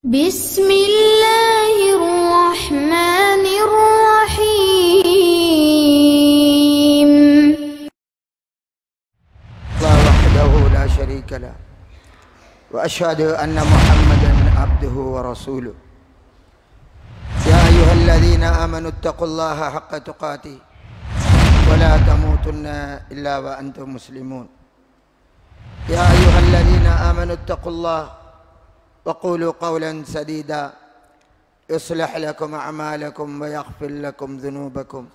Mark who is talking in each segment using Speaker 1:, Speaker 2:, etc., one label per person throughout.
Speaker 1: بسم الله الرحمن الرحيم الله وحده لا شريك له وأشهد أن محمدا عبده ورسوله يا أيها الذين آمنوا اتقوا الله حق تقاته ولا تموتن إلا وأنتم مسلمون يا أيها الذين آمنوا اتقوا الله وقولوا قولا سديدا يصلح لكم اعمالكم ويغفر لكم ذنوبكم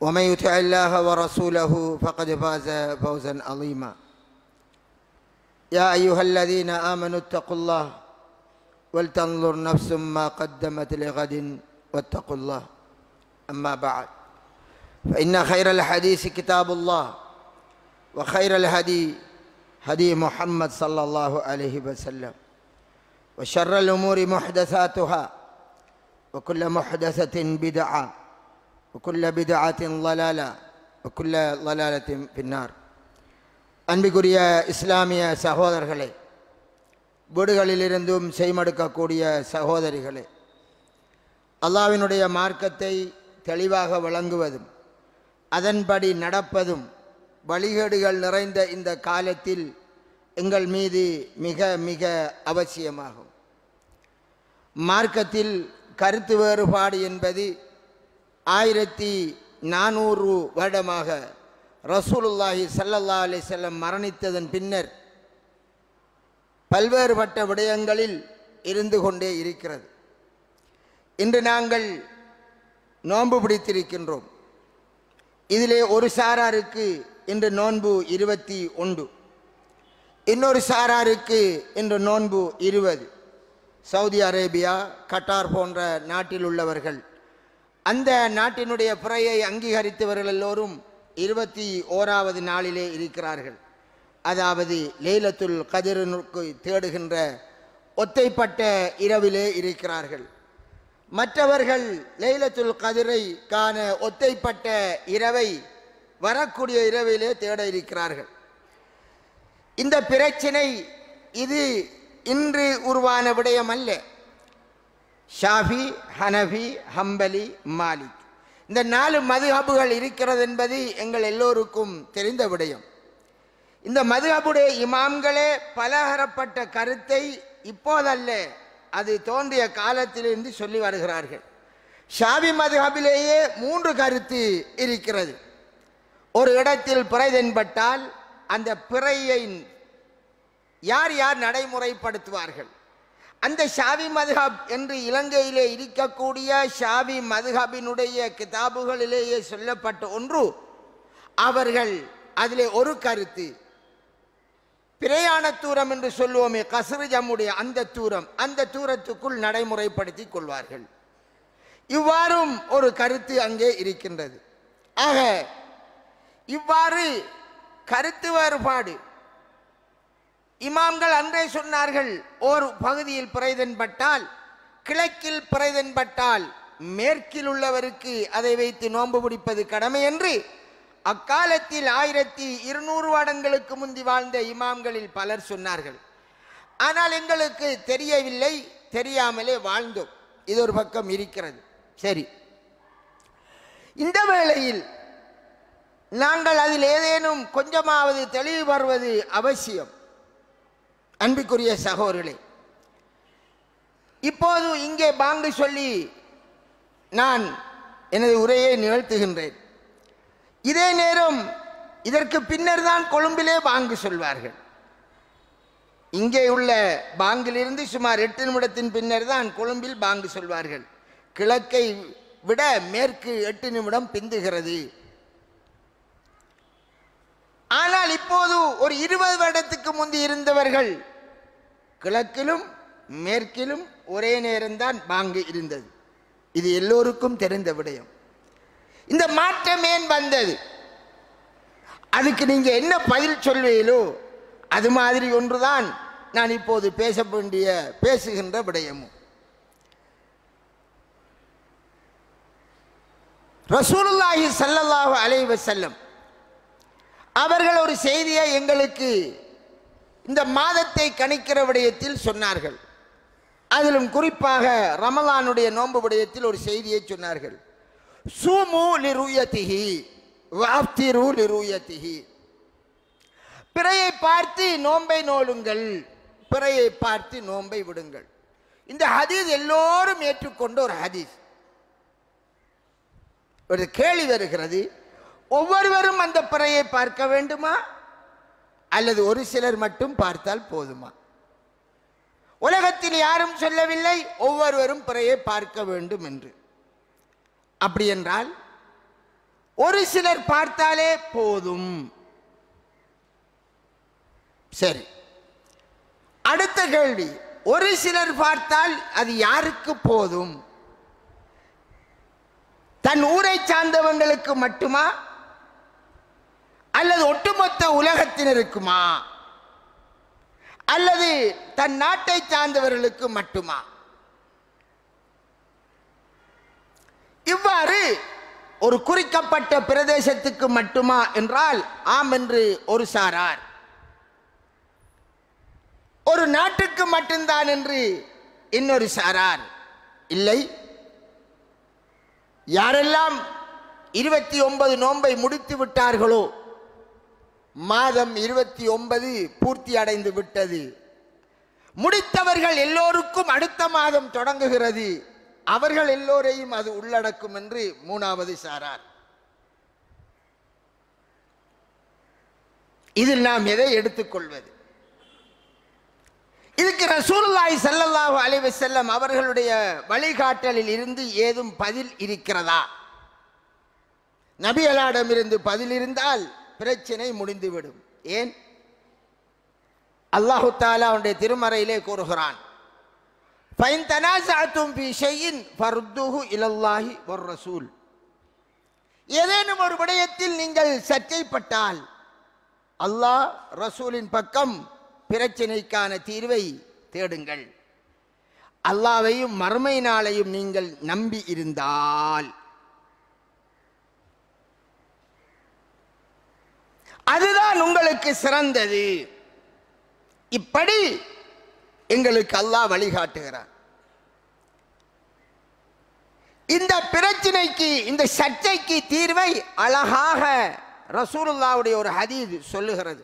Speaker 1: ومن يطع الله ورسوله فقد فاز فوزا عظيما يا ايها الذين امنوا اتقوا الله ولتنظر نفس ما قدمت لغد واتقوا الله اما بعد فان خير الحديث كتاب الله وخير الهدي هدي محمد صلى الله عليه وسلم وشر الأمور محدثاتها وكل محدثة بدعة وكل بدعة ضلالة وكل ضلالة في النار அன்பிற்குரிய இஸ்லாமிய சகோதரர்களே வீடுகளிலிருந்தும் செய்மடுக்கக்கூடிய சகோதரிகளே அல்லாவினுடைய மார்க்கத்தை தெளிவாக வழங்குவதும் அதன்படி நடப்பதும் வழிகேடுகள் நிறைந்த இந்த காலத்தில் எங்கள் மீது மிக மிக அவசியமாகும் மார்க்கத்தில் கருத்து வேறுபாடு என்பது ஆயிரத்தி நானூறு வருடமாக ரசூலுல்லாஹி சல்லல்லா அலி செல்லம் மரணித்ததன் பின்னர் பல்வேறுபட்ட விடயங்களில் இருந்து கொண்டே இருக்கிறது இன்று நாங்கள் நோன்பு பிடித்திருக்கின்றோம் இதிலே ஒரு சாராருக்கு இன்று நோன்பு இருபத்தி ஒன்று இன்னொரு சாராருக்கு இன்று நோன்பு இருபது சவுதி அரேபியா கட்டார் போன்ற நாட்டில் உள்ளவர்கள் அந்த நாட்டினுடைய புறையை அங்கீகரித்தவர்கள் எல்லோரும் இருபத்தி ஓராவது நாளிலே இருக்கிறார்கள் அதாவது லேலத்துல் கதிரனுக்கு தேடுகின்ற ஒத்தைப்பட்ட இரவிலே இருக்கிறார்கள் மற்றவர்கள் லைலத்துல் கதிரை காண ஒத்தைப்பட்ட இரவை வரக்கூடிய இரவிலே தேட இருக்கிறார்கள் இந்த பிரச்சனை இது இன்று உருவான விடயம் அல்ல ஷாஃபி ஹனஃபி ஹம்பலி மாலிக் இந்த நாலு மதுஹபுகள் இருக்கிறது என்பது எங்கள் எல்லோருக்கும் தெரிந்த விடயம் இந்த மதுஹபுடைய இமாம்களே பலகரப்பட்ட கருத்தை இப்போதல்ல அது தோன்றிய காலத்திலிருந்து சொல்லி வருகிறார்கள் ஷாபி மதுஹபிலேயே மூன்று கருத்து இருக்கிறது ஒரு இடத்தில் பிறை தென்பட்டால் அந்த பிறையை யார் யார் நடைமுறைப்படுத்துவார்கள் அந்த ஷாவி மதுஹப் என்று இலங்கையிலே இருக்கக்கூடிய ஷாவி மதுஹபினுடைய கிதாபுகளிலேயே சொல்லப்பட்ட ஒன்று அவர்கள் அதிலே ஒரு கருத்து பிரயாண தூரம் என்று சொல்லுவோமே கசரு ஜம்முடைய அந்த தூரம் அந்த தூரத்துக்குள் நடைமுறைப்படுத்தி கொள்வார்கள் இவ்வாறும் ஒரு கருத்து அங்கே இருக்கின்றது ஆக இவ்வாறு கருத்து வேறுபாடு இமாம்கள் அன்றே சொன்னார்கள் ஒரு பகுதியில் பிறைதன்பட்டால் கிழக்கில் பிறைதன்பட்டால் மேற்கில் உள்ளவருக்கு அதை வைத்து நோன்பு பிடிப்பது கடமை என்று அக்காலத்தில் ஆயிரத்தி இருநூறு வருடங்களுக்கு முந்தி வாழ்ந்த இமாம்களில் பலர் சொன்னார்கள் ஆனால் எங்களுக்கு தெரியவில்லை தெரியாமலே வாழ்ந்தோம் இது ஒரு பக்கம் இருக்கிறது சரி இந்த வேளையில் நாங்கள் அதில் ஏதேனும் கொஞ்சமாவது தெளிவு வருவது அவசியம் அன்பிற்குரிய சகோதரர்களே இப்போது இங்கே பாங்கு சொல்லி நான் எனது உரையை நிகழ்த்துகின்றேன் இதே நேரம் இதற்கு பின்னர் தான் கொழும்பிலே பாங்கு சொல்வார்கள் இங்கே உள்ள பாங்கிலிருந்து சுமார் எட்டு நிமிடத்தின் பின்னர் தான் கொழும்பில் பாங்கு சொல்வார்கள் கிழக்கை விட மேற்கு எட்டு நிமிடம் பிந்துகிறது ஆனால் இப்போது ஒரு இருபது வருடத்துக்கு முந்தி இருந்தவர்கள் கிழக்கிலும் மேற்கிலும் ஒரே நேரம்தான் பாங்கு இருந்தது இது எல்லோருக்கும் தெரிந்த விடயம் இந்த மாற்றம் ஏன் வந்தது அதுக்கு நீங்க என்ன பதில் சொல்வீங்களோ அது மாதிரி ஒன்றுதான் நான் இப்போது பேச வேண்டிய பேசுகின்ற விடயமும் ரசூலுல்லாஹி சல்லல்லாஹு அலைவ செல்லம் அவர்கள் ஒரு செய்தியை எங்களுக்கு இந்த மாதத்தை கணிக்கிற விடயத்தில் சொன்னார்கள் அதிலும் குறிப்பாக ரமலானுடைய நோன்பு விடயத்தில் ஒரு செய்தியை சொன்னார்கள் சூமு லிருயத்திஹி வாப்திரு லிருயத்திஹி பிறையை பார்த்து நோன்பை நோளுங்கள் பிறையை பார்த்து நோன்பை விடுங்கள் இந்த ஹதீஸ் எல்லோரும் ஏற்றுக்கொண்ட ஒரு ஹதீஸ் ஒரு கேள்வி வருகிறது ஒவ்வொருவரும் அந்த பறையை பார்க்க வேண்டுமா அல்லது ஒரு சிலர் மட்டும் பார்த்தால் போதுமா உலகத்தில் யாரும் சொல்லவில்லை ஒவ்வொருவரும் பிறையை பார்க்க வேண்டும் என்று அப்படி என்றால் ஒரு சிலர் பார்த்தாலே போதும் சரி அடுத்த கேள்வி ஒரு சிலர் பார்த்தால் அது யாருக்கு போதும் தன் ஊரை சார்ந்தவங்களுக்கு மட்டுமா அல்லது ஒட்டுமொத்த உலகத்தினருக்குமா அல்லது தன் நாட்டை சார்ந்தவர்களுக்கு மட்டுமா இவ்வாறு ஒரு குறிக்கப்பட்ட பிரதேசத்துக்கு மட்டுமா என்றால் ஆம் என்று ஒரு சாரார் ஒரு நாட்டுக்கு மட்டும்தான் என்று இன்னொரு சாரார் இல்லை யாரெல்லாம் இருபத்தி ஒன்பது நோன்பை முடித்து விட்டார்களோ மாதம் இருபத்தி ஒன்பது பூர்த்தி அடைந்து விட்டது முடித்தவர்கள் எல்லோருக்கும் அடுத்த மாதம் தொடங்குகிறது அவர்கள் எல்லோரையும் அது உள்ளடக்கும் என்று மூணாவது சாரார் இதில் நாம் எதை எடுத்துக்கொள்வது இதுக்கு ரசூல்லாய் சல்லல்லாஹு அலைவு செல்லம் அவர்களுடைய வழிகாட்டலில் இருந்து ஏதும் பதில் இருக்கிறதா நபியலாடமிருந்து பதில் இருந்தால் பிரச்சனை முடிந்துவிடும் ஏன் அல்லாஹு தாலா அவனுடைய திருமறையிலே கூறுகிறான் ஃபைன் இலல்லாஹி ரசூல் ஏதேனும் ஒரு விடயத்தில் நீங்கள் சர்ச்சைப்பட்டால் அல்லாஹ் ரசூலின் பக்கம் பிரச்சனைக்கான தீர்வை தேடுங்கள் அல்லாவையும் மறுமை நாளையும் நீங்கள் நம்பி இருந்தால் அதுதான் உங்களுக்கு சிறந்தது இப்படி எங்களுக்கு அல்லாஹ் வழிகாட்டுகிறார் இந்த பிரச்சனைக்கு இந்த சர்ச்சைக்கு தீர்வை அழகாக ரசூலுல்லாவுடைய ஒரு ஹதீது சொல்லுகிறது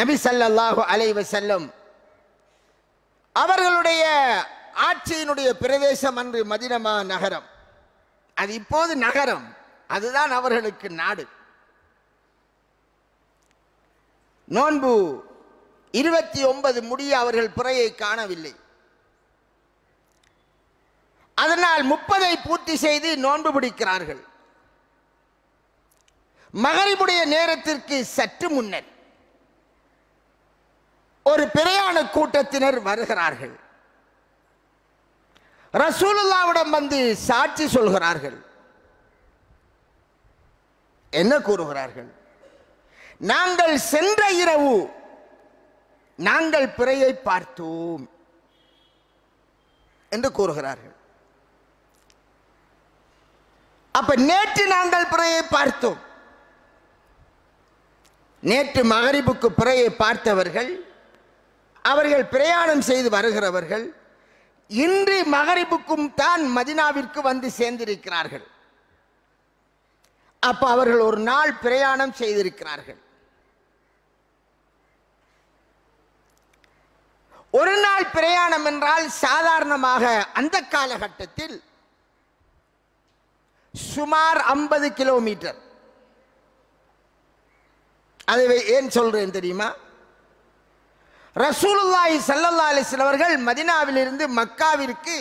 Speaker 1: நபி சல்லாஹு அலைவ செல்லும் அவர்களுடைய ஆட்சியினுடைய பிரதேசம் அன்று மதினமா நகரம் அது இப்போது நகரம் அதுதான் அவர்களுக்கு நாடு நோன்பு இருபத்தி ஒன்பது முடிய அவர்கள் பிறையை காணவில்லை அதனால் முப்பதை பூர்த்தி செய்து நோன்பு பிடிக்கிறார்கள் மகரிபுடைய நேரத்திற்கு சற்று முன்னர் ஒரு பிரயாண கூட்டத்தினர் வருகிறார்கள் ரசூலுல்லாவிடம் வந்து சாட்சி சொல்கிறார்கள் என்ன கூறுகிறார்கள் நாங்கள் சென்ற இரவு நாங்கள் பிறையை பார்த்தோம் என்று கூறுகிறார்கள் அப்ப நேற்று நாங்கள் பிறையை பார்த்தோம் நேற்று மகரிபுக்கு பிறையை பார்த்தவர்கள் அவர்கள் பிரயாணம் செய்து வருகிறவர்கள் இன்று மகரிபுக்கும் தான் மதினாவிற்கு வந்து சேர்ந்திருக்கிறார்கள் அப்ப அவர்கள் ஒரு நாள் பிரயாணம் செய்திருக்கிறார்கள் ஒரு நாள் பிரயாணம் என்றால் சாதாரணமாக அந்த காலகட்டத்தில் சுமார் ஐம்பது கிலோமீட்டர் அதை ஏன் சொல்றேன் தெரியுமா ரசூலுல்லாய் சல்லல்லா அலிஸ்லவர்கள் மதினாவிலிருந்து மக்காவிற்கு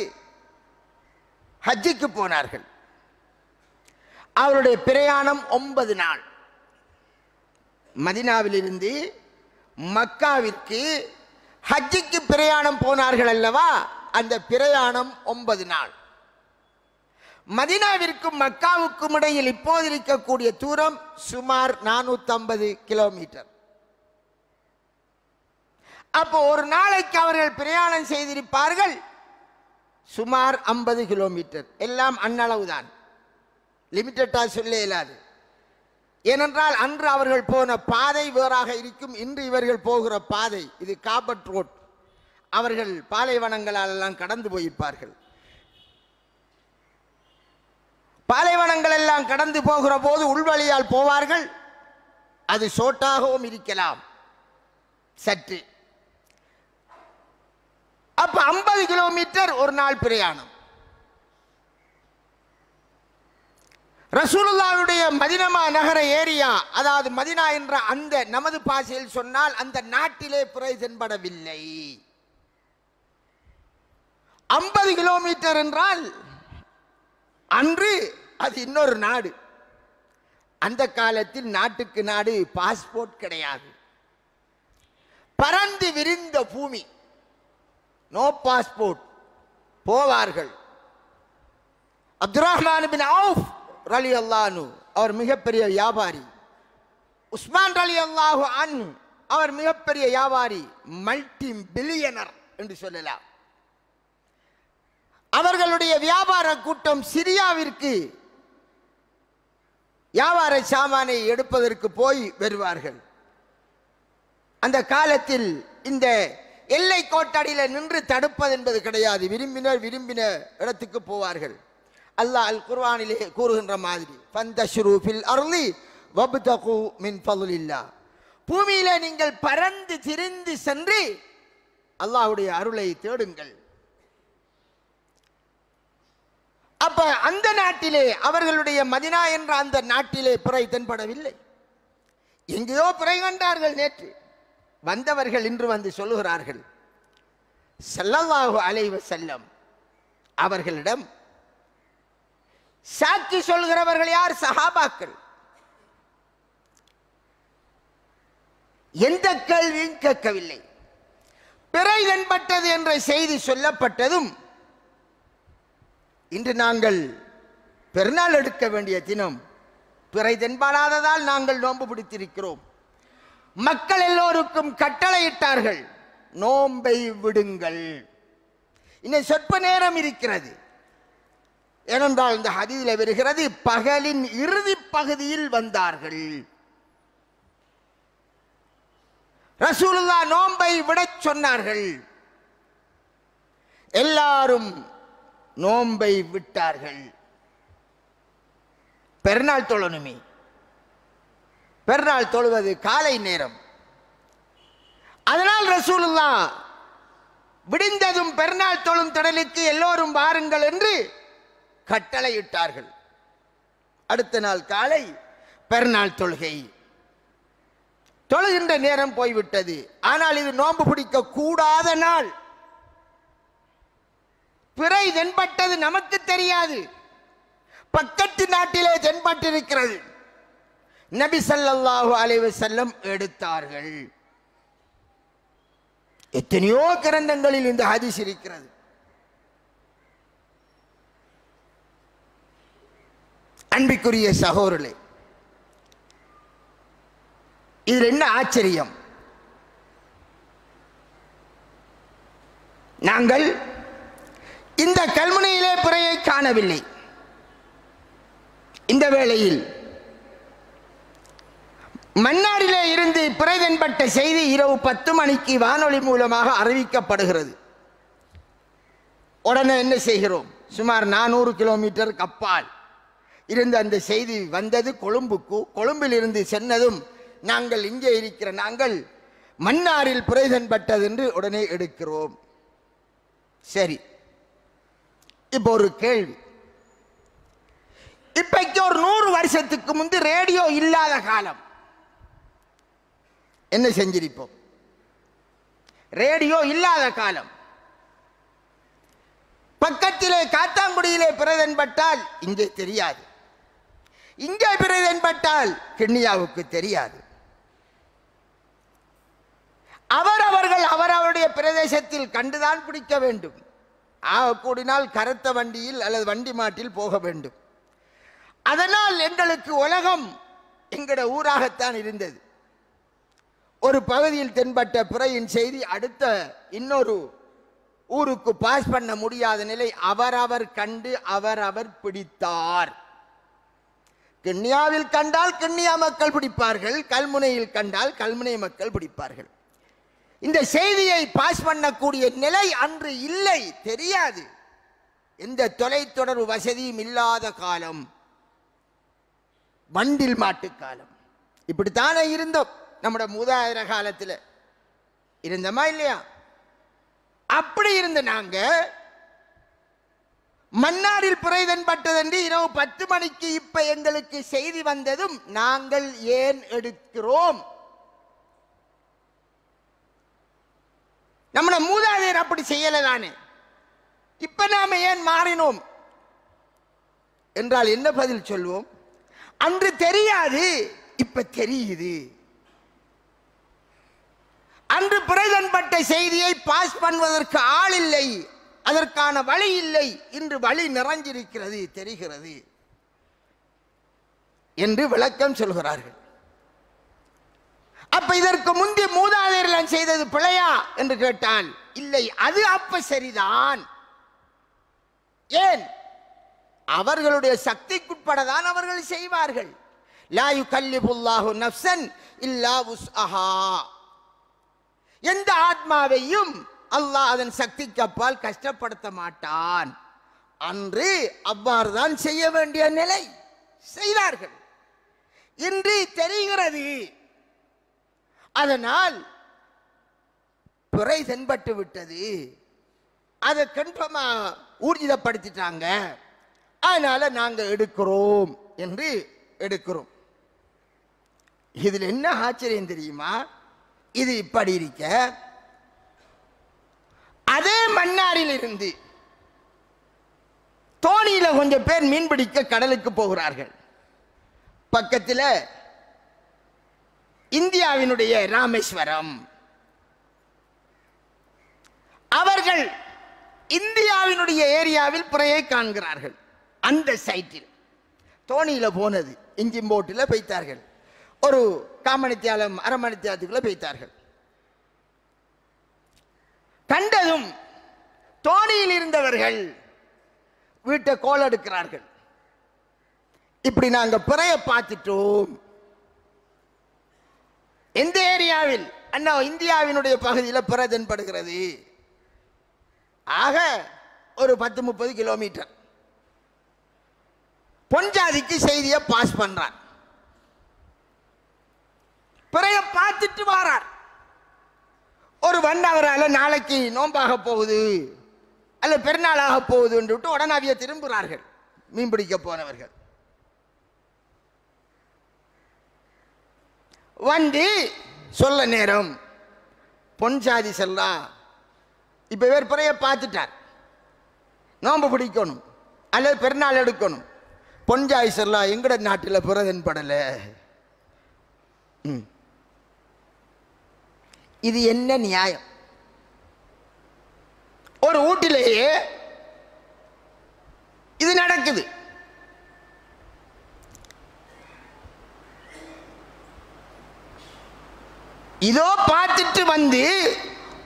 Speaker 1: ஹஜ்ஜிக்கு போனார்கள் அவருடைய பிரயாணம் ஒன்பது நாள் மதினாவிலிருந்து மக்காவிற்கு ஹஜ்ஜிக்கு பிரயாணம் போனார்கள் அல்லவா அந்த பிரயாணம் ஒன்பது நாள் மதினாவிற்கும் மக்காவுக்கும் இடையில் இப்போது இருக்கக்கூடிய தூரம் சுமார் நானூத்தி ஐம்பது கிலோமீட்டர் அப்போ ஒரு நாளைக்கு அவர்கள் பிரயாணம் செய்திருப்பார்கள் சுமார் ஐம்பது கிலோமீட்டர் எல்லாம் அன்னளவுதான் லிமிட்டடாக சொல்ல இயலாது ஏனென்றால் அன்று அவர்கள் போன பாதை வேறாக இருக்கும் இன்று இவர்கள் போகிற பாதை இது காபட் ரோட் அவர்கள் பாலைவனங்களால் எல்லாம் கடந்து போயிருப்பார்கள் பாலைவனங்கள் எல்லாம் கடந்து போகிற போது உள்வழியால் போவார்கள் அது சோட்டாகவும் இருக்கலாம் சற்று அப்ப ஐம்பது கிலோமீட்டர் ஒரு நாள் பிரயாணம் ரசூலுல்லாவுடைய மதினமா நகர ஏரியா அதாவது மதினா என்ற அந்த நமது பாசையில் சொன்னால் அந்த நாட்டிலே புரை தென்படவில்லை ஐம்பது கிலோமீட்டர் என்றால் அன்று அது இன்னொரு நாடு அந்த காலத்தில் நாட்டுக்கு நாடு பாஸ்போர்ட் கிடையாது பரந்து விரிந்த பூமி நோ பாஸ்போர்ட் போவார்கள் அப்துல் ரஹ்மான் பின் ஆஃப் ரலி அல்லானு அவர் மிகப்பெரிய வியாபாரி உஸ்மான் ரலி அல்லாஹு அன் அவர் மிகப்பெரிய வியாபாரி மல்டி பில்லியனர் என்று சொல்லலாம் அவர்களுடைய வியாபார கூட்டம் சிரியாவிற்கு வியாபார சாமானை எடுப்பதற்கு போய் வருவார்கள் அந்த காலத்தில் இந்த எல்லை கோட்டடியில் நின்று தடுப்பது என்பது கிடையாது விரும்பினர் விரும்பின இடத்துக்கு போவார்கள் அல்லாஹ் அல் குர்வானிலே கூறுகின்ற மாதிரி பந்தஷ்ரூஃபில் அருளி வபுதகு மின் பதுலில்லா பூமியில நீங்கள் பறந்து திரிந்து சென்று அல்லாஹுடைய அருளை தேடுங்கள் அப்ப அந்த நாட்டிலே அவர்களுடைய மதினா என்ற அந்த நாட்டிலே பிறை தென்படவில்லை எங்கேயோ பிறை கண்டார்கள் நேற்று வந்தவர்கள் இன்று வந்து சொல்லுகிறார்கள் செல்லல்லாஹு அலைவ செல்லம் அவர்களிடம் சாட்சி சொல்கிறவர்கள் யார் சஹாபாக்கள் எந்த கேள்வியும் கேட்கவில்லை பிறை தென்பட்டது என்ற செய்தி சொல்லப்பட்டதும் இன்று நாங்கள் பெருநாள் எடுக்க வேண்டிய தினம் பிறை தென்படாததால் நாங்கள் நோன்பு பிடித்திருக்கிறோம் மக்கள் எல்லோருக்கும் கட்டளையிட்டார்கள் நோம்பை விடுங்கள் இன்னும் சொற்ப நேரம் இருக்கிறது ஏனென்றால் இந்த ஹதீதில் வருகிறது பகலின் இறுதி பகுதியில் வந்தார்கள் ரசூலுல்லா நோன்பை விடச் சொன்னார்கள் எல்லாரும் நோன்பை விட்டார்கள் பெருநாள் தொழணுமே பெருநாள் தொழுவது காலை நேரம் அதனால் ரசூலுல்லா விடிந்ததும் பெருநாள் தொழும் திடலுக்கு எல்லோரும் வாருங்கள் என்று கட்டளையிட்டார்கள் அடுத்த நாள் காலை பெருநாள் தொழுகை தொழுகின்ற நேரம் போய்விட்டது ஆனால் இது நோம்பு பிடிக்க கூடாத நாள் பிறை தென்பட்டது நமக்கு தெரியாது பக்கத்து நாட்டிலே தென்பட்டிருக்கிறது நபி சல்லாஹு அலைவு செல்லம் எடுத்தார்கள் எத்தனையோ கிரந்தங்களில் இந்த ஹதிஸ் இருக்கிறது அன்பிற்குரிய சகோதரர்களே இதில் என்ன ஆச்சரியம் நாங்கள் இந்த கல்முனையிலே பிறையை காணவில்லை இந்த வேளையில் மன்னாரிலே இருந்து பிறை தென்பட்ட செய்தி இரவு பத்து மணிக்கு வானொலி மூலமாக அறிவிக்கப்படுகிறது உடனே என்ன செய்கிறோம் சுமார் நானூறு கிலோமீட்டர் கப்பால் இருந்து அந்த செய்தி வந்தது கொழும்புக்கு கொழும்பில் இருந்து சென்னதும் நாங்கள் இங்கே இருக்கிற நாங்கள் மன்னாரில் புரைதன்பட்டது என்று உடனே எடுக்கிறோம் சரி இப்போ ஒரு கேள்வி இப்பைக்கு ஒரு நூறு வருஷத்துக்கு முந்தி ரேடியோ இல்லாத காலம் என்ன செஞ்சிருப்போம் ரேடியோ இல்லாத காலம் பக்கத்திலே காத்தாங்குடியிலே பிரதன்பட்டால் இங்கே தெரியாது இங்கே பிறகு தென்பட்டால் கிண்ணியாவுக்கு தெரியாது அவர் அவர்கள் அவரவருடைய பிரதேசத்தில் கண்டுதான் பிடிக்க வேண்டும் ஆகக்கூடினால் கருத்த வண்டியில் அல்லது வண்டி மாட்டில் போக வேண்டும் அதனால் எங்களுக்கு உலகம் எங்கட ஊராகத்தான் இருந்தது ஒரு பகுதியில் தென்பட்ட பிறையின் செய்தி அடுத்த இன்னொரு ஊருக்கு பாஸ் பண்ண முடியாத நிலை அவரவர் கண்டு அவரவர் பிடித்தார் கிண்ணியாவில் கண்டால் கிண்ணியா மக்கள் பிடிப்பார்கள் கல்முனையில் கண்டால் கல்முனை மக்கள் பிடிப்பார்கள் இந்த செய்தியை பாஸ் பண்ணக்கூடிய நிலை அன்று இல்லை தெரியாது எந்த தொலைத்தொடர்பு வசதியும் இல்லாத காலம் வண்டில் மாட்டு காலம் இப்படித்தானே இருந்தோம் நம்முடைய மூதாயிர காலத்தில் இருந்தோமா இல்லையா அப்படி இருந்து நாங்கள் மன்னாரில் புரைதன்பட்டதென்று இரவு பத்து மணிக்கு இப்ப எங்களுக்கு செய்தி வந்ததும் நாங்கள் ஏன் எடுக்கிறோம் நம்ம மூதாதையர் அப்படி செய்யல தானே இப்ப நாம ஏன் மாறினோம் என்றால் என்ன பதில் சொல்வோம் அன்று தெரியாது இப்ப தெரியுது அன்று பிரதன்பட்ட செய்தியை பாஸ் பண்ணுவதற்கு ஆள் இல்லை அதற்கான வழி இல்லை இன்று வழி நிறைஞ்சிருக்கிறது தெரிகிறது என்று விளக்கம் சொல்கிறார்கள் அப்ப இதற்கு முந்தி மூதாதையர்கள் செய்தது பிழையா என்று கேட்டால் இல்லை அது அப்ப சரிதான் ஏன் அவர்களுடைய சக்திக்குட்பட தான் அவர்கள் செய்வார்கள் லாயு கல்லிபுல்லாஹு நப்சன் இல்லா அஹா எந்த ஆத்மாவையும் அல்லாஹ் அதன் சக்திக்கு அப்பால் கஷ்டப்படுத்த மாட்டான் அன்று அவ்வாறு தான் செய்ய வேண்டிய நிலை செய்தார்கள் இன்று தெரிகிறது அதனால் பிறை தென்பட்டு விட்டது அதை கன்ஃபார்மா ஊர்ஜிதப்படுத்திட்டாங்க அதனால நாங்கள் எடுக்கிறோம் என்று எடுக்கிறோம் இதில் என்ன ஆச்சரியம் தெரியுமா இது இப்படி இருக்க அதே மன்னாரில் இருந்து தோணியில கொஞ்சம் பேர் மீன்பிடிக்க கடலுக்கு போகிறார்கள் பக்கத்தில் இந்தியாவினுடைய ராமேஸ்வரம் அவர்கள் இந்தியாவினுடைய ஏரியாவில் புறையை காண்கிறார்கள் அந்த சைட்டில் தோணியில் போனது இஞ்சி போட்டில் பெய்த்தார்கள் ஒரு காமணித்தியாலம் அரமணித்தியாலத்துக்குள்ளே பெய்த்தார்கள் கண்டதும் தோணியில் இருந்தவர்கள் வீட்டை கோல் எடுக்கிறார்கள் இப்படி நாங்கள் பிறைய பார்த்துட்டோம் எந்த ஏரியாவில் அண்ணா இந்தியாவினுடைய பகுதியில் பிற தென்படுகிறது ஆக ஒரு பத்து முப்பது கிலோமீட்டர் பொன்ஜாதிக்கு செய்தியை பாஸ் பண்றான் பிறைய பார்த்துட்டு வாரார் ஒருவன் அவரால் நாளைக்கு நோன்பாக போகுது அல்ல பெருநாளாக என்று விட்டு உடனாவிய திரும்புகிறார்கள் மீன் பிடிக்க போனவர்கள் வந்து சொல்ல நேரம் பொன் சாதி செல்லா இப்போ பிறைய பார்த்துட்டார் நோம்பு பிடிக்கணும் அல்லது பெருநாள் எடுக்கணும் பொன் சாதி செல்லா எங்கட நாட்டில் புறதன்படலை ம் இது என்ன நியாயம் ஒரு வீட்டிலேயே இது நடக்குது இதோ பார்த்துட்டு வந்து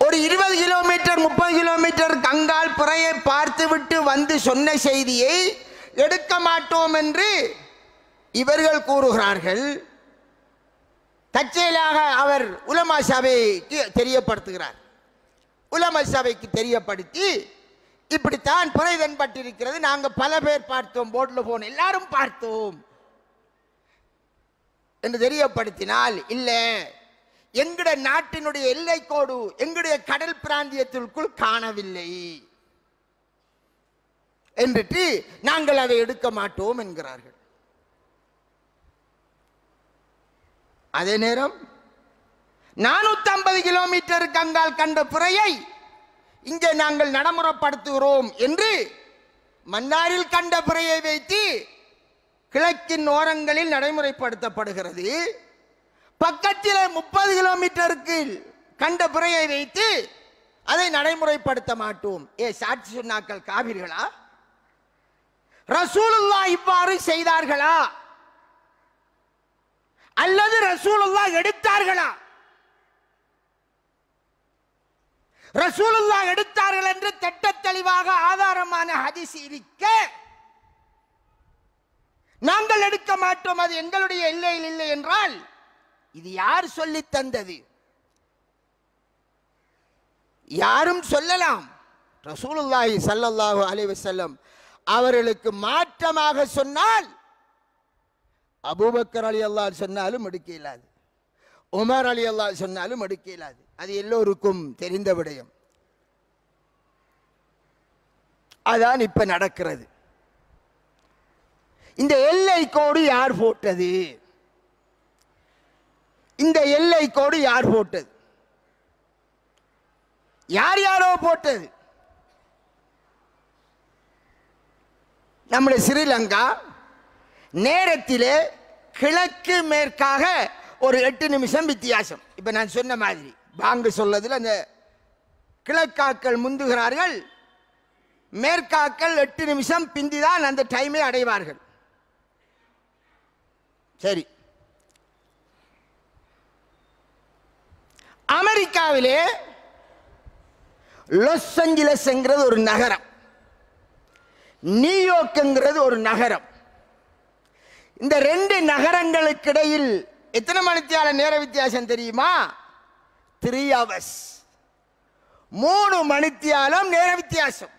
Speaker 1: ஒரு இருபது கிலோமீட்டர் முப்பது கிலோமீட்டர் கங்கால் புறையை பார்த்து விட்டு வந்து சொன்ன செய்தியை எடுக்க மாட்டோம் என்று இவர்கள் கூறுகிறார்கள் தற்செயலாக அவர் உலமா சபைக்கு தெரியப்படுத்துகிறார் உலமா சபைக்கு தெரியப்படுத்தி இப்படித்தான் புனைதன்பட்டிருக்கிறது நாங்கள் பல பேர் பார்த்தோம் போட்டில் போன எல்லாரும் பார்த்தோம் என்று தெரியப்படுத்தினால் இல்லை எங்கட நாட்டினுடைய எல்லைக்கோடு எங்களுடைய கடல் பிராந்தியத்திற்குள் காணவில்லை என்றுட்டு நாங்கள் அதை எடுக்க மாட்டோம் என்கிறார்கள் அதே நேரம் நானூத்தி ஐம்பது கிலோமீட்டருக்கு அங்கால் கண்ட புறையை இங்கே நாங்கள் நடைமுறைப்படுத்துகிறோம் என்று மன்னாரில் கண்ட புறையை வைத்து கிழக்கின் ஓரங்களில் நடைமுறைப்படுத்தப்படுகிறது பக்கத்தில் முப்பது கிலோமீட்டருக்கு கண்ட புறையை வைத்து அதை நடைமுறைப்படுத்த மாட்டோம் ஏ சாட்சி சொன்னாக்கள் காவிர்களா ரசூலுல்லா இவ்வாறு செய்தார்களா அல்லது ரசூலுல்லா எடுத்தார்களா ரசூலுல்லா எடுத்தார்கள் என்று திட்ட தெளிவாக ஆதாரமான ஹதிஸ் இருக்க நாங்கள் எடுக்க மாட்டோம் அது எங்களுடைய எல்லையில் இல்லை என்றால் இது யார் சொல்லி தந்தது யாரும் சொல்லலாம் ரசூலுல்லாஹி சல்லல்லாஹு அலைவசல்லம் அவர்களுக்கு மாற்றமாக சொன்னால் அபூபக்கர் அலி அல்லா சொன்னாலும் எடுக்க இயலாது உமர் அலி அல்லா சொன்னாலும் எடுக்க இயலாது அது எல்லோருக்கும் தெரிந்த விடயம் அதான் இப்ப நடக்கிறது இந்த எல்லை கோடு யார் போட்டது இந்த எல்லை கோடு யார் போட்டது யார் யாரோ போட்டது நம்முடைய ஸ்ரீலங்கா நேரத்திலே கிழக்கு மேற்காக ஒரு எட்டு நிமிஷம் வித்தியாசம் இப்போ நான் சொன்ன மாதிரி பாங்கு சொல்லதில் அந்த கிழக்காக்கள் முந்துகிறார்கள் மேற்காக்கள் எட்டு நிமிஷம் பிந்திதான் அந்த டைமை அடைவார்கள் சரி அமெரிக்காவிலே லாஸ் ஏஞ்சலஸ் ஒரு நகரம் நியூயார்க்குங்கிறது ஒரு நகரம் இந்த ரெண்டு நகரங்களுக்கு இடையில் எத்தனை மணித்தியால நேர வித்தியாசம் தெரியுமா த்ரீ ஹவர்ஸ் மூணு மணித்தியாலும் நேர வித்தியாசம்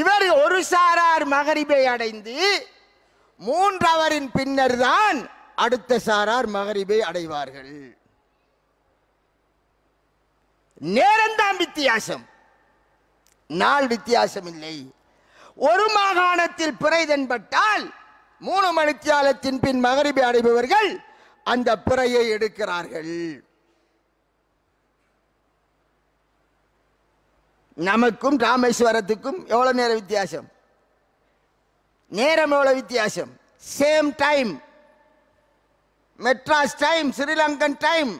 Speaker 1: இவர் ஒரு சாரார் மகரிபை அடைந்து மூன்றவரின் பின்னர் தான் அடுத்த சாரார் மகரிபை அடைவார்கள் நேரம்தான் வித்தியாசம் நாள் வித்தியாசம் இல்லை ஒரு மாகாணத்தில் பிறை தென்பட்டால் மூணு மணித்தியாலத்தின் பின் மகரிபி அடைபவர்கள் அந்த பிறையை எடுக்கிறார்கள் நமக்கும் ராமேஸ்வரத்துக்கும் எவ்வளவு நேர வித்தியாசம் நேரம் எவ்வளோ வித்தியாசம் same time Madras time Sri Lankan time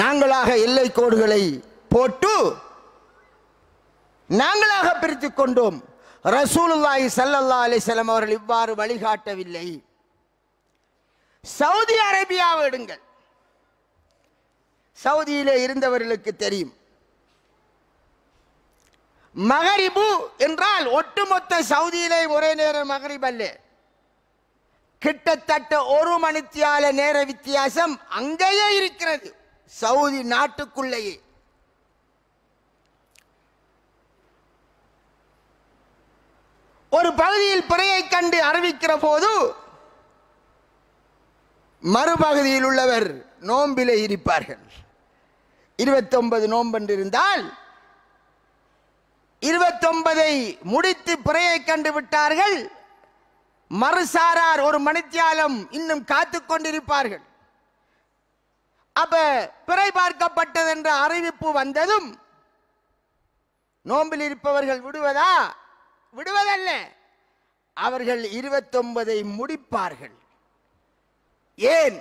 Speaker 1: நாங்களாக எல்லை கோடுகளை போட்டு நாங்களாக பிரித்து கொண்டோம் ரசூலுல்லாஹி சல்லல்லா அலிசல்லம் அவர்கள் இவ்வாறு வழிகாட்டவில்லை சவுதி அரேபியாவை எடுங்கள் சவுதியிலே இருந்தவர்களுக்கு தெரியும் மகரிபு என்றால் ஒட்டுமொத்த சவுதியிலே ஒரே நேரம் மகரிப் அல்ல கிட்டத்தட்ட ஒரு மணித்தியால நேர வித்தியாசம் அங்கேயே இருக்கிறது சவுதி நாட்டுக்குள்ளேயே ஒரு பகுதியில் பிறையை கண்டு அறிவிக்கிற போது மறுபகுதியில் உள்ளவர் நோம்பிலே இருப்பார்கள் இருபத்தொன்பது நோம்பென்று இருந்தால் இருபத்தொன்பதை முடித்து பிறையை கண்டு விட்டார்கள் மறுசாரார் ஒரு மணித்தியாலம் இன்னும் காத்துக் கொண்டிருப்பார்கள் அப்ப பிறை பார்க்கப்பட்டது என்ற அறிவிப்பு வந்ததும் நோம்பில் இருப்பவர்கள் விடுவதா விடுவதல்ல அவர்கள் இருபத்தொன்பதை முடிப்பார்கள் ஏன்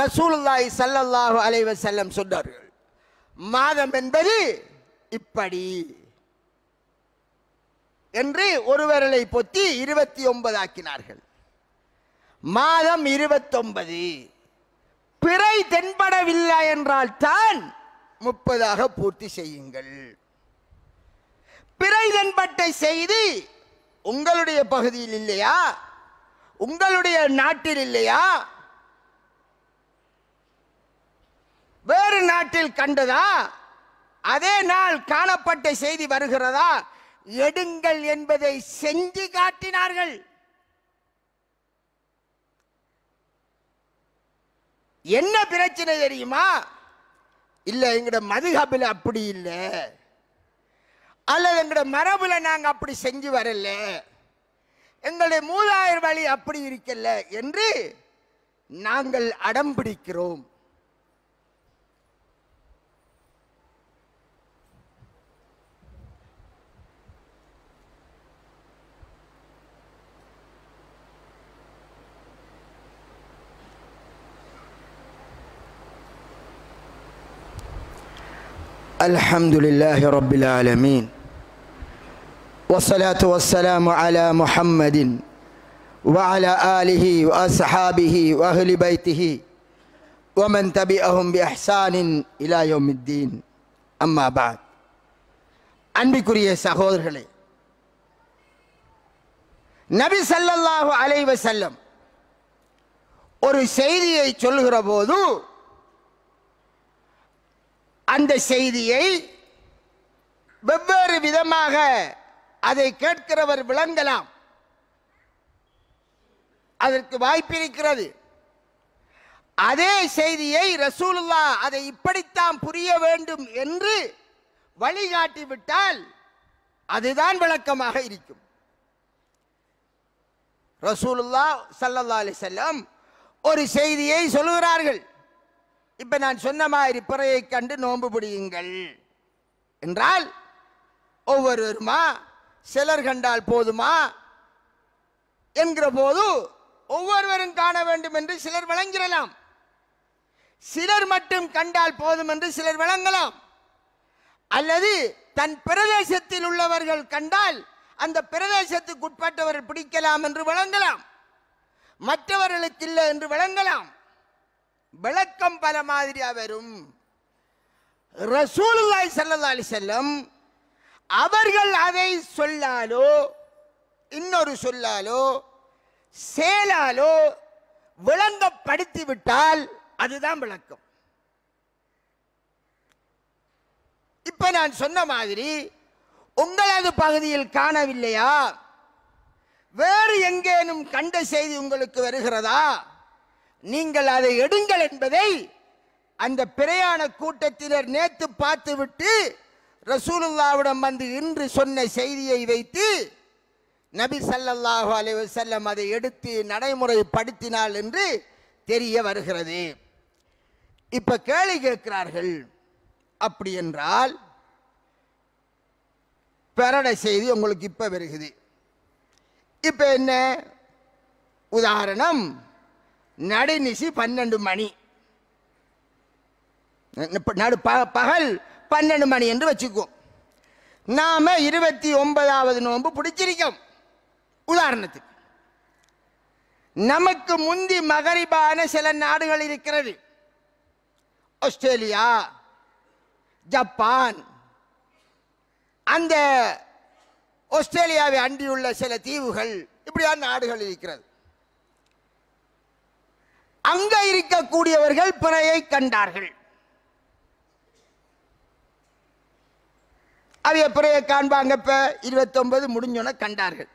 Speaker 1: ரசூலுல்லாய் சல்லல்லாஹு அலைவ செல்லம் சொன்னார்கள் மாதம் என்பது இப்படி என்று ஒருவர்களை பொத்தி இருபத்தி ஒன்பது ஆக்கினார்கள் மாதம் இருபத்தொன்பது பிறை தென்படவில்லை என்றால் தான் முப்பதாக பூர்த்தி செய்யுங்கள் பிறை தென்பட்டை செய்தி உங்களுடைய பகுதியில் இல்லையா உங்களுடைய நாட்டில் இல்லையா வேறு நாட்டில் கண்டதா அதே நாள் காணப்பட்ட செய்தி வருகிறதா எடுங்கள் என்பதை செஞ்சு காட்டினார்கள் என்ன பிரச்சனை தெரியுமா இல்லை எங்களோட மதுகாப்பில் அப்படி இல்லை அல்லது எங்களோட மரபில் நாங்கள் அப்படி செஞ்சு வரல எங்களுடைய மூதாயிரம் வழி அப்படி இருக்கல என்று நாங்கள் அடம் பிடிக்கிறோம் الحمد لله رب العالمين والصلاة والسلام على محمد وعلى آله وأصحابه وأهل بيته ومن تبعهم بإحسان إلى يوم الدين أما بعد அன்பிக்குரிய சகோதரர்களே نبي صلى الله عليه ஒரு செய்தியை சொல்லுகிற போது அந்த செய்தியை வெவ்வேறு விதமாக அதை கேட்கிறவர் விளங்கலாம் அதற்கு வாய்ப்பிருக்கிறது அதே செய்தியை ரசூலுல்லா அதை இப்படித்தான் புரிய வேண்டும் என்று வழிகாட்டிவிட்டால் அதுதான் விளக்கமாக இருக்கும் ரசூலுல்லா சல்லா அலி செல்லம் ஒரு செய்தியை சொல்லுகிறார்கள் இப்ப நான் சொன்ன மாதிரி பிறையை கண்டு நோன்பு பிடியுங்கள் என்றால் ஒவ்வொருவருமா சிலர் கண்டால் போதுமா என்கிற போது ஒவ்வொருவரும் காண வேண்டும் என்று சிலர் வழங்கிடலாம் சிலர் மட்டும் கண்டால் போதும் என்று சிலர் வழங்கலாம் அல்லது தன் பிரதேசத்தில் உள்ளவர்கள் கண்டால் அந்த பிரதேசத்துக்கு உட்பட்டவர்கள் பிடிக்கலாம் என்று வழங்கலாம் மற்றவர்களுக்கு இல்லை என்று வழங்கலாம் விளக்கம் பல மாதிரியா வரும் ரசூலுல்லாய் சல்லா அலி செல்லம் அவர்கள் அதை சொல்லாலோ இன்னொரு சொல்லாலோ செயலாலோ விளங்கப்படுத்தி விட்டால் அதுதான் விளக்கம் இப்ப நான் சொன்ன மாதிரி உங்களது பகுதியில் காணவில்லையா வேறு எங்கேனும் கண்ட செய்தி உங்களுக்கு வருகிறதா நீங்கள் அதை எடுங்கள் என்பதை அந்த பிரயாண கூட்டத்தினர் நேத்து பார்த்துவிட்டு ரசூலுல்லாவிடம் வந்து இன்று சொன்ன செய்தியை வைத்து நபி அலைவ செல்லம் அதை எடுத்து நடைமுறைப்படுத்தினால் என்று தெரிய வருகிறது இப்போ கேள்வி கேட்கிறார்கள் அப்படி என்றால் பெரட செய்தி உங்களுக்கு இப்போ வருகிறது இப்போ என்ன உதாரணம் நடுநிசி பன்னெண்டு மணி நடு பகல் பன்னெண்டு மணி என்று வச்சுக்குவோம் நாம இருபத்தி ஒன்பதாவது நோன்பு பிடிச்சிருக்கோம் உதாரணத்துக்கு நமக்கு முந்தி மகரிபான சில நாடுகள் இருக்கிறது ஆஸ்திரேலியா ஜப்பான் அந்த ஆஸ்திரேலியாவை அண்டியுள்ள சில தீவுகள் இப்படியான நாடுகள் இருக்கிறது அங்க இருக்கக்கூடியவர்கள் பிறையை கண்டார்கள் அவைய பிறையை காண்பாங்க இப்ப இருபத்தொன்பது முடிஞ்சோன கண்டார்கள்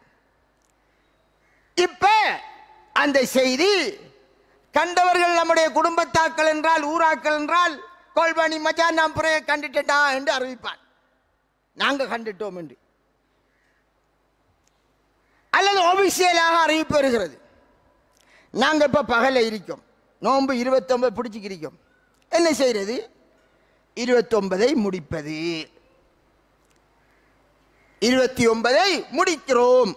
Speaker 1: இப்ப அந்த செய்தி கண்டவர்கள் நம்முடைய குடும்பத்தாக்கள் என்றால் ஊராக்கள் என்றால் கோல்பாணி மச்சான் நாம் பிறையை கண்டுட்டா என்று அறிவிப்பார் நாங்க கண்டுட்டோம் என்று அல்லது ஆபிசியலாக அறிவிப்பு வருகிறது நாங்கள் இப்போ பகலில் இருக்கோம் நோன்பு இருபத்தொம்பது பிடிச்சிக்கிரிக்கும் என்ன செய்கிறது இருபத்தொன்பதை முடிப்பது இருபத்தி ஒன்பதை முடிக்கிறோம்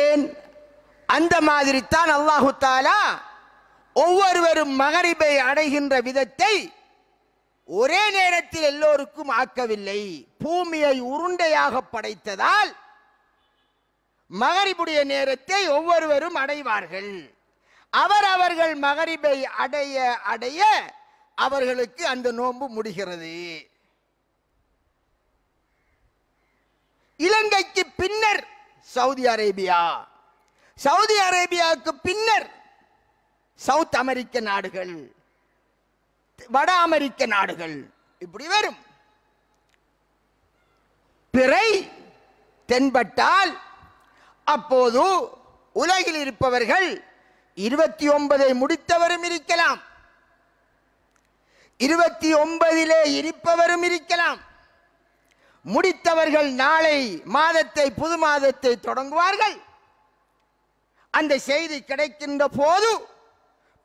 Speaker 1: ஏன் அந்த மாதிரி அல்லாஹு தாலா ஒவ்வொருவரும் மகரிபை அடைகின்ற விதத்தை ஒரே நேரத்தில் எல்லோருக்கும் ஆக்கவில்லை பூமியை உருண்டையாக படைத்ததால் மகரிபுடைய நேரத்தை ஒவ்வொருவரும் அடைவார்கள் அவர் அவர்கள் மகரிபை அடைய அடைய அவர்களுக்கு அந்த நோன்பு முடிகிறது இலங்கைக்கு பின்னர் சவுதி அரேபியா சவுதி அரேபியாவுக்கு பின்னர் சவுத் அமெரிக்க நாடுகள் வட அமெரிக்க நாடுகள் இப்படி வரும் பிறை தென்பட்டால் அப்போது உலகில் இருப்பவர்கள் இருபத்தி ஒன்பதை முடித்தவரும் இருக்கலாம் இருபத்தி ஒன்பதிலே இருப்பவரும் இருக்கலாம் முடித்தவர்கள் நாளை மாதத்தை புது மாதத்தை தொடங்குவார்கள் அந்த செய்தி கிடைக்கின்ற போது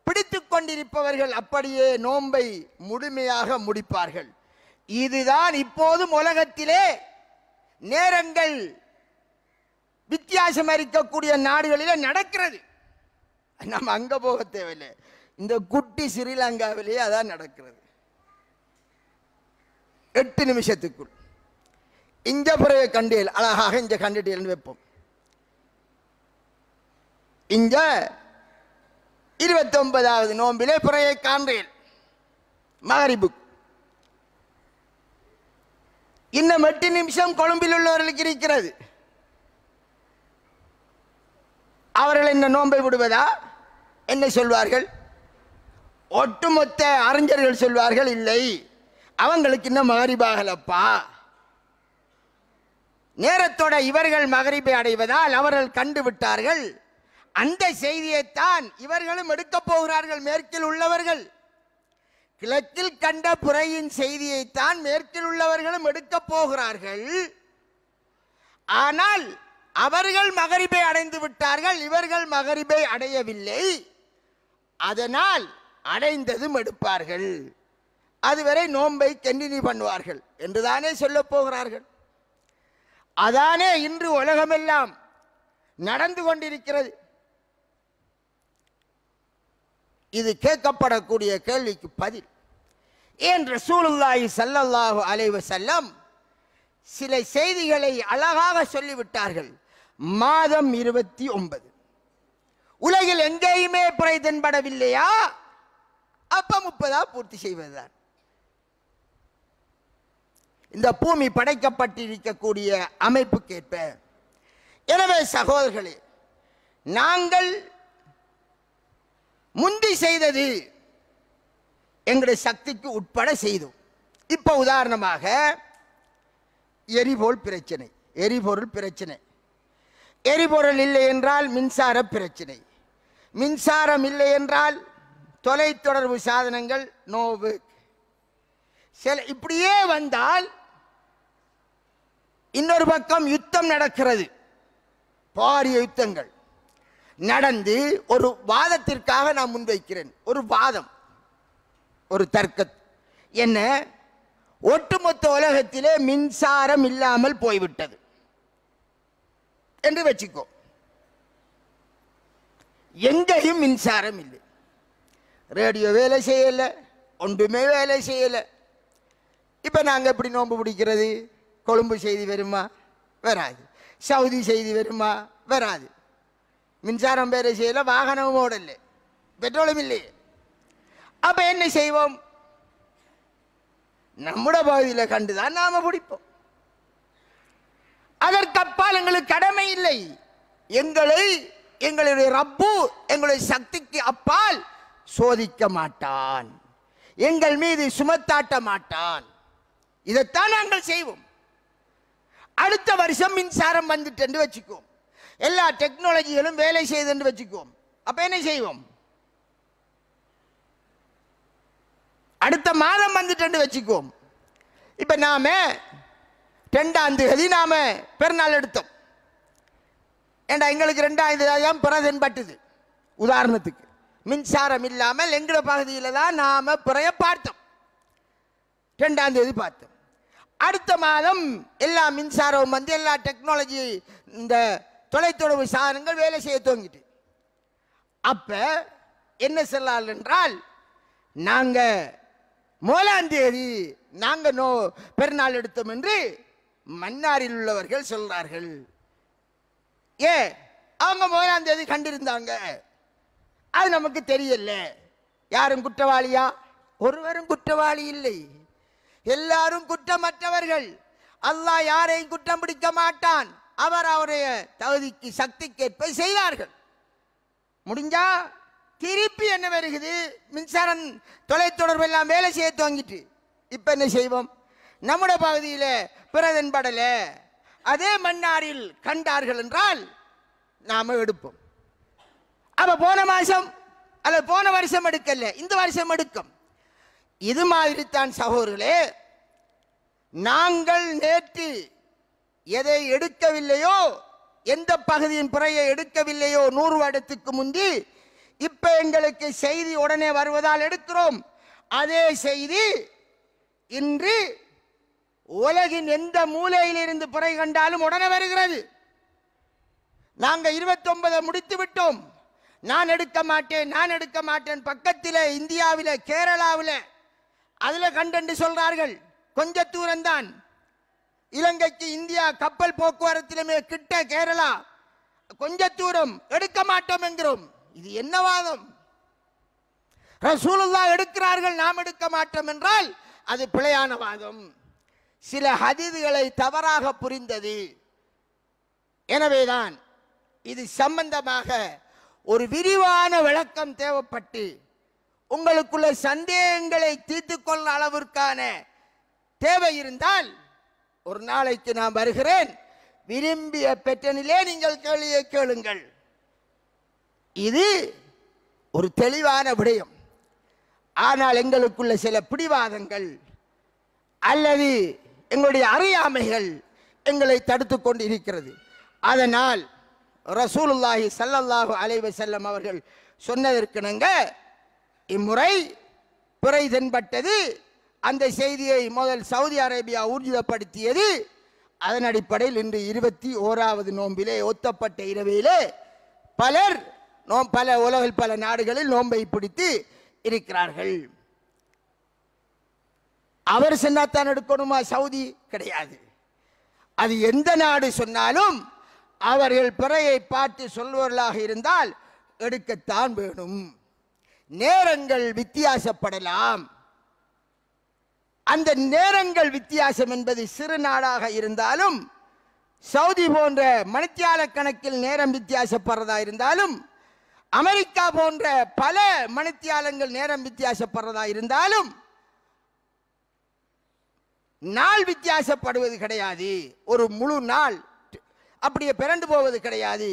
Speaker 1: பிடித்து கொண்டிருப்பவர்கள் அப்படியே நோன்பை முழுமையாக முடிப்பார்கள் இதுதான் இப்போதும் உலகத்திலே நேரங்கள் வித்தியாசம் இருக்கக்கூடிய நாடுகளில் நடக்கிறது நம்ம அங்கே போக தேவையில்லை இந்த குட்டி ஸ்ரீலங்காவிலேயே அதான் நடக்கிறது எட்டு நிமிஷத்துக்குள் இந்த பிறகு கண்டியல் அழகாக இந்த கண்டுட்டியல் வைப்போம் இங்க இருபத்தி ஒன்பதாவது நோம்பிலே பிறையை காண்றேன் மகரிபு இன்னும் எட்டு நிமிஷம் கொழும்பில் உள்ளவர்களுக்கு இருக்கிறது அவர்கள் இந்த நோன்பை விடுவதா என்ன சொல்வார்கள் ஒட்டுமொத்த அறிஞர்கள் சொல்வார்கள் இல்லை அவங்களுக்கு இன்னும் மகரிபாகலப்பா நேரத்தோட இவர்கள் மகரிபை அடைவதால் அவர்கள் கண்டு விட்டார்கள் அந்த செய்தியைத்தான் இவர்களும் எடுக்கப் போகிறார்கள் மேற்கில் உள்ளவர்கள் கிழக்கில் கண்ட புறையின் செய்தியைத்தான் மேற்கில் உள்ளவர்களும் எடுக்கப் போகிறார்கள் ஆனால் அவர்கள் மகரிபை அடைந்து விட்டார்கள் இவர்கள் மகரிபை அடையவில்லை அதனால் அடைந்ததும் எடுப்பார்கள் அதுவரை நோன்பை கண்டினியூ பண்ணுவார்கள் என்றுதானே சொல்ல போகிறார்கள் அதானே இன்று உலகமெல்லாம் நடந்து கொண்டிருக்கிறது இது கேட்கப்படக்கூடிய கேள்விக்கு பதில் ஏன் ரசூலுல்லாஹி சல்லல்லாஹு அலைவசல்லம் சில செய்திகளை அழகாக சொல்லிவிட்டார்கள் மாதம் இருபத்தி ஒன்பது உலகில் எங்கேயுமே புரை தென்படவில்லையா அப்ப முப்பதா பூர்த்தி செய்வதுதான் இந்த பூமி படைக்கப்பட்டிருக்கக்கூடிய அமைப்புக்கேற்ப எனவே சகோதரர்களே நாங்கள் முந்தி செய்தது எங்களுடைய சக்திக்கு உட்பட செய்தோம் இப்போ உதாரணமாக எரிபொருள் பிரச்சனை எரிபொருள் பிரச்சனை எரிபொருள் இல்லை என்றால் மின்சார பிரச்சனை மின்சாரம் இல்லை என்றால் தொலைத்தொடர்பு சாதனங்கள் நோவு சில இப்படியே வந்தால் இன்னொரு பக்கம் யுத்தம் நடக்கிறது பாரிய யுத்தங்கள் நடந்து ஒரு வாதத்திற்காக நான் முன்வைக்கிறேன் ஒரு வாதம் ஒரு தர்க்க என்ன ஒட்டுமொத்த உலகத்திலே மின்சாரம் இல்லாமல் போய்விட்டது என்று வச்சுக்கோ எங்கேயும் மின்சாரம் இல்லை ரேடியோ வேலை செய்யலை ஒன்றுமே வேலை செய்யலை இப்போ நாங்கள் எப்படி நோன்பு பிடிக்கிறது கொழும்பு செய்தி வருமா வராது சவுதி செய்தி வருமா வராது மின்சாரம் வேலை செய்யலை வாகனமும் ஓடலை பெட்ரோலும் இல்லையே அப்போ என்ன செய்வோம் நம்முடைய பகுதியில் கண்டுதான் நாம் பிடிப்போம் அதற்கப்பால் எங்களுக்கு கடமை இல்லை எங்களை எங்களுடைய ரப்பு எங்களுடைய சக்திக்கு அப்பால் சோதிக்க மாட்டான் எங்கள் மீது சுமத்தாட்ட மாட்டான் இதைத்தான் நாங்கள் செய்வோம் அடுத்த வருஷம் மின்சாரம் வந்துட்டு என்று வச்சுக்குவோம் எல்லா டெக்னாலஜிகளும் வேலை செய்தென்று வச்சுக்குவோம் அப்ப என்ன செய்வோம் அடுத்த மாதம் வந்துட்டு வச்சுக்குவோம் இப்ப நாம ரெண்டாம் தேதி நாம் பெருநாள் எடுத்தோம் ஏண்டா எங்களுக்கு ரெண்டாம் தேதியாம் பிறதென்பட்டுது உதாரணத்துக்கு மின்சாரம் இல்லாமல் எங்கள பகுதியில் தான் நாம் பிறைய பார்த்தோம் ரெண்டாம் தேதி பார்த்தோம் அடுத்த மாதம் எல்லா மின்சாரமும் வந்து எல்லா டெக்னாலஜி இந்த தொலைத்தொடர்பு சாதனங்கள் வேலை செய்ய துவங்கிட்டு அப்போ என்ன சொல்லால் என்றால் நாங்கள் மூலாந்தேதி நாங்கள் நோ பெருநாள் எடுத்தோம் என்று மன்னாரில் உள்ளவர்கள் சொல்றார்கள் ஏ அவங்க முதலாம் தேதி கண்டிருந்தாங்க அது நமக்கு தெரியல யாரும் குற்றவாளியா ஒருவரும் குற்றவாளி இல்லை எல்லாரும் குற்றமற்றவர்கள் அல்லாஹ் யாரையும் குற்றம் பிடிக்க மாட்டான் அவர் அவருடைய தகுதிக்கு சக்திக்கேற்ப செய்தார்கள் முடிஞ்சா திருப்பி என்ன வருகிறது மின்சாரம் தொலைத்தொடர்பு எல்லாம் வேலை செய்ய துவங்கிட்டு இப்போ என்ன செய்வோம் நம்முடைய பகுதியில் பிறதன்படலை அதே மன்னாரில் கண்டார்கள் என்றால் நாம் எடுப்போம் அப்போ போன மாதம் அல்லது போன வருஷம் எடுக்கல இந்த வருஷம் எடுக்கும் இது மாதிரி தான் சகோதரர்களே நாங்கள் நேற்று எதை எடுக்கவில்லையோ எந்த பகுதியின் பிறையை எடுக்கவில்லையோ நூறு வருடத்துக்கு முந்தி இப்போ எங்களுக்கு செய்தி உடனே வருவதால் எடுக்கிறோம் அதே செய்தி இன்று உலகின் எந்த மூலையிலிருந்து பிறை கண்டாலும் உடனே வருகிறது நாங்கள் இருபத்தொன்பதை முடித்து விட்டோம் நான் எடுக்க மாட்டேன் நான் எடுக்க மாட்டேன் பக்கத்தில் இந்தியாவில் கேரளாவில் அதில் கண்டென்று சொல்கிறார்கள் கொஞ்ச தூரம்தான் இலங்கைக்கு இந்தியா கப்பல் போக்குவரத்திலுமே கிட்ட கேரளா கொஞ்ச தூரம் எடுக்க மாட்டோம் என்கிறோம் இது என்ன வாதம் ரசூலுல்லா எடுக்கிறார்கள் நாம் எடுக்க மாட்டோம் என்றால் அது பிழையான வாதம் சில ஹதீதுகளை தவறாக புரிந்தது எனவேதான் இது சம்பந்தமாக ஒரு விரிவான விளக்கம் தேவைப்பட்டு உங்களுக்குள்ள சந்தேகங்களை தீர்த்து கொள்ள அளவிற்கான தேவை இருந்தால் ஒரு நாளைக்கு நான் வருகிறேன் விரும்பிய பெற்றனிலே நீங்கள் கேள்வியை கேளுங்கள் இது ஒரு தெளிவான விடயம் ஆனால் எங்களுக்குள்ள சில பிடிவாதங்கள் அல்லது எங்களுடைய அறியாமைகள் எங்களை தடுத்து கொண்டு இருக்கிறது அதனால் ரசூலுல்லாஹி சல்லல்லாஹு அலைவ செல்லம் அவர்கள் சொன்னதற்கிணங்க இம்முறை பிறை தென்பட்டது அந்த செய்தியை முதல் சவுதி அரேபியா ஊர்ஜிதப்படுத்தியது அதன் அடிப்படையில் இன்று இருபத்தி ஓராவது நோம்பிலே ஒத்தப்பட்ட இரவிலே பலர் நோம் பல உலகில் பல நாடுகளில் நோன்பை பிடித்து இருக்கிறார்கள் அவர் சொன்னாத்தான் எடுக்கணுமா சவுதி கிடையாது அது எந்த நாடு சொன்னாலும் அவர்கள் பிறையை பார்த்து சொல்வர்களாக இருந்தால் எடுக்கத்தான் வேணும் நேரங்கள் வித்தியாசப்படலாம் அந்த நேரங்கள் வித்தியாசம் என்பது சிறு நாடாக இருந்தாலும் சவுதி போன்ற மணித்தியால கணக்கில் நேரம் வித்தியாசப்படுறதா இருந்தாலும் அமெரிக்கா போன்ற பல மணித்தியாலங்கள் நேரம் வித்தியாசப்படுறதா இருந்தாலும் நாள் வித்தியாசப்படுவது கிடையாது ஒரு முழு நாள் அப்படியே பிறண்டு போவது கிடையாது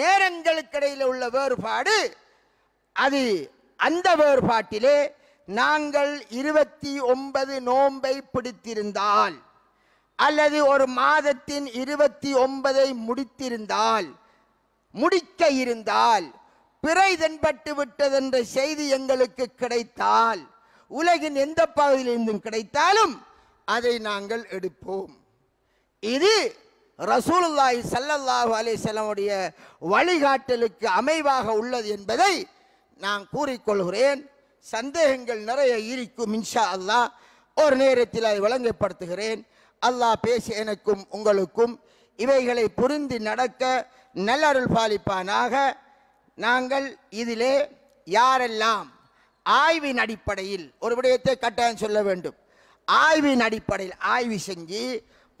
Speaker 1: நேரங்களுக்கிடையில் உள்ள வேறுபாடு அது அந்த வேறுபாட்டிலே நாங்கள் இருபத்தி ஒன்பது நோன்பை பிடித்திருந்தால் அல்லது ஒரு மாதத்தின் இருபத்தி ஒன்பதை முடித்திருந்தால் முடிக்க இருந்தால் பிறை தென்பட்டு விட்டதென்ற செய்தி எங்களுக்கு கிடைத்தால் உலகின் எந்த பகுதியிலிருந்தும் கிடைத்தாலும் அதை நாங்கள் எடுப்போம் இது ரசூலுல்லாஹி சல்லல்லாஹு அலிசல்லமுடைய வழிகாட்டலுக்கு அமைவாக உள்ளது என்பதை நான் கூறிக்கொள்கிறேன் சந்தேகங்கள் நிறைய இருக்கும் இன்ஷா அல்லாஹ் ஒரு நேரத்தில் அதை வழங்கப்படுத்துகிறேன் அல்லாஹ் பேசி எனக்கும் உங்களுக்கும் இவைகளை புரிந்து நடக்க நல்லருள் பாலிப்பானாக நாங்கள் இதிலே யாரெல்லாம் ஆய்வின் அடிப்படையில் ஒரு விடயத்தை கட்டாயம் சொல்ல வேண்டும் ஆய்வின் அடிப்படையில் ஆய்வு செஞ்சு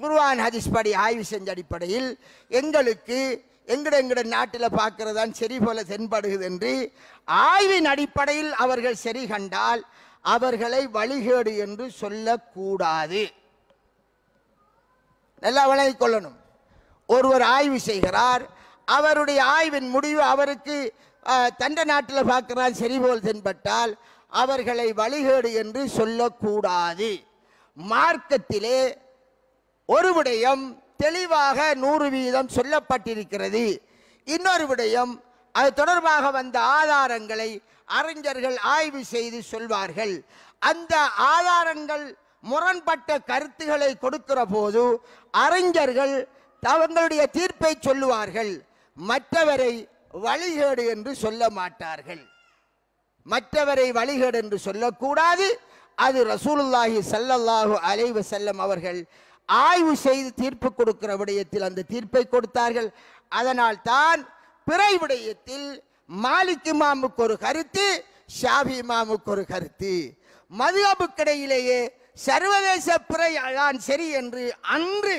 Speaker 1: குருவான் ஹதீஸ் படி ஆய்வு செஞ்ச அடிப்படையில் எங்களுக்கு எங்கட எங்கட நாட்டில் தான் சரி போல தென்படுகிறது என்று ஆய்வின் அடிப்படையில் அவர்கள் சரி கண்டால் அவர்களை வழிகேடு என்று சொல்லக்கூடாது நல்லா விளங்கி கொள்ளணும் ஒருவர் ஆய்வு செய்கிறார் அவருடைய ஆய்வின் முடிவு அவருக்கு தண்ட நாட்டில் பார்க்கிறார் சரி போல் தென்பட்டால் அவர்களை வழிகேடு என்று சொல்லக்கூடாது மார்க்கத்திலே ஒரு விடயம் தெளிவாக நூறு வீதம் சொல்லப்பட்டிருக்கிறது இன்னொரு விடயம் அது தொடர்பாக வந்த ஆதாரங்களை அறிஞர்கள் ஆய்வு செய்து சொல்வார்கள் அந்த ஆதாரங்கள் முரண்பட்ட கருத்துக்களை கொடுக்கிற போது அறிஞர்கள் தங்களுடைய தீர்ப்பை சொல்லுவார்கள் மற்றவரை வழிகேடு என்று சொல்ல மாட்டார்கள் மற்றவரை வழிகேடு என்று சொல்லக்கூடாது அது ரசூலுல்லாஹி சல்லல்லாஹு அலைவ செல்லம் அவர்கள் ஆய்வு செய்து தீர்ப்பு கொடுக்கிற விடயத்தில் அந்த தீர்ப்பை கொடுத்தார்கள் அதனால் தான் பிறை விடயத்தில் மாலிக் இமாமுக்கு ஒரு கருத்து ஷாபி இமாமுக்கு ஒரு கருத்து மதுகபுக்கிடையிலேயே சர்வதேச பிறை தான் சரி என்று அன்று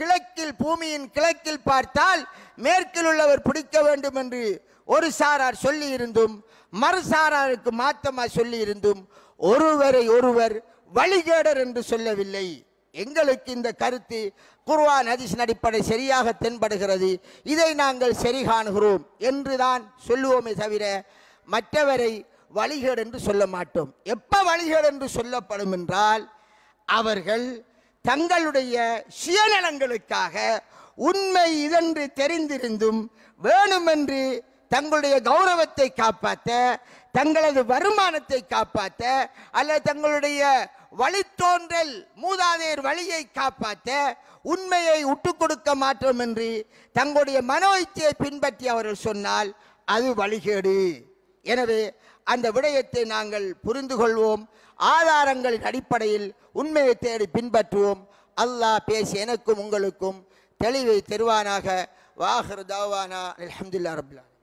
Speaker 1: கிழக்கில் பூமியின் கிழக்கில் பார்த்தால் மேற்கில் உள்ளவர் பிடிக்க வேண்டும் என்று ஒரு சாரார் சொல்லி இருந்தும் மறுசாராருக்கு மாத்தமா சொல்லி இருந்தும் ஒருவரை ஒருவர் வழிகேடர் என்று சொல்லவில்லை எங்களுக்கு இந்த கருத்து குர்வான் ஹதீஸின் அடிப்படை சரியாக தென்படுகிறது இதை நாங்கள் சரி காணுகிறோம் என்றுதான் சொல்லுவோமே தவிர மற்றவரை வழிகேடு என்று சொல்ல மாட்டோம் எப்போ வழிகேடு என்று சொல்லப்படும் என்றால் அவர்கள் தங்களுடைய சுயநலங்களுக்காக உண்மை இதென்று தெரிந்திருந்தும் வேணுமென்று தங்களுடைய கௌரவத்தை காப்பாற்ற தங்களது வருமானத்தை காப்பாற்ற அல்ல தங்களுடைய வழித்தோன்றல் மூதாதையர் வழியை காப்பாற்ற உண்மையை உட்டுக் கொடுக்க மாற்றமின்றி தங்களுடைய மனோச்சியை பின்பற்றி அவர்கள் சொன்னால் அது வழிகேடு எனவே அந்த விடயத்தை நாங்கள் புரிந்து கொள்வோம் ஆதாரங்களின் அடிப்படையில் உண்மையை தேடி பின்பற்றுவோம் அல்லாஹ் பேசி எனக்கும் உங்களுக்கும் தெளிவை தருவானாக வாஹர் தாவானா அலமதுல்லா ரபுல்லா